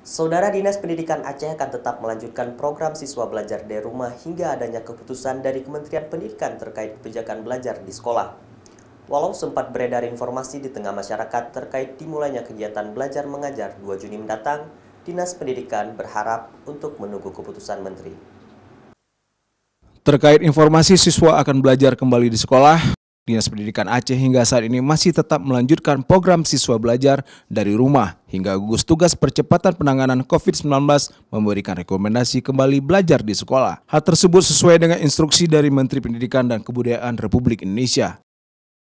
Saudara Dinas Pendidikan Aceh akan tetap melanjutkan program siswa belajar dari rumah hingga adanya keputusan dari Kementerian Pendidikan terkait kebijakan belajar di sekolah. Walau sempat beredar informasi di tengah masyarakat terkait dimulainya kegiatan belajar mengajar 2 Juni mendatang, Dinas Pendidikan berharap untuk menunggu keputusan Menteri. Terkait informasi siswa akan belajar kembali di sekolah, Dinas Pendidikan Aceh hingga saat ini masih tetap melanjutkan program siswa belajar dari rumah hingga gugus tugas percepatan penanganan COVID-19 memberikan rekomendasi kembali belajar di sekolah. Hal tersebut sesuai dengan instruksi dari Menteri Pendidikan dan Kebudayaan Republik Indonesia.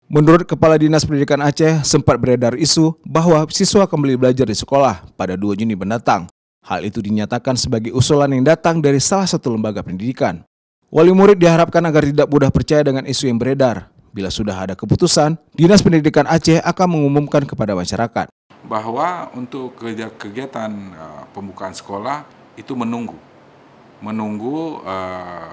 Menurut Kepala Dinas Pendidikan Aceh, sempat beredar isu bahwa siswa kembali belajar di sekolah pada 2 Juni mendatang. Hal itu dinyatakan sebagai usulan yang datang dari salah satu lembaga pendidikan. Wali murid diharapkan agar tidak mudah percaya dengan isu yang beredar, Bila sudah ada keputusan, Dinas Pendidikan Aceh akan mengumumkan kepada masyarakat. Bahwa untuk kegiatan eh, pembukaan sekolah itu menunggu. Menunggu eh,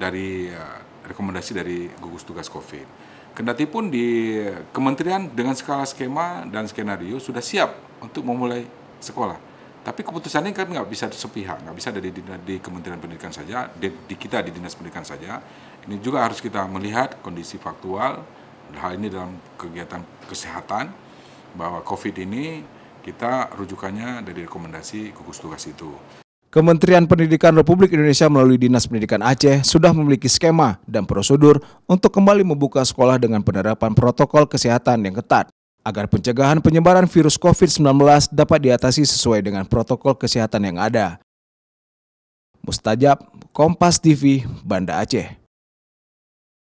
dari eh, rekomendasi dari gugus tugas COVID. Kendati pun di kementerian dengan skala skema dan skenario sudah siap untuk memulai sekolah. Tapi keputusannya kan nggak bisa sepihak, nggak bisa dari di, di Kementerian Pendidikan saja, di, di kita di Dinas Pendidikan saja. Ini juga harus kita melihat kondisi faktual. Hal ini dalam kegiatan kesehatan bahwa COVID ini kita rujukannya dari rekomendasi gugus tugas itu. Kementerian Pendidikan Republik Indonesia melalui Dinas Pendidikan Aceh sudah memiliki skema dan prosedur untuk kembali membuka sekolah dengan penerapan protokol kesehatan yang ketat agar pencegahan penyebaran virus COVID-19 dapat diatasi sesuai dengan protokol kesehatan yang ada. Mustajab, Kompas TV, Banda Aceh.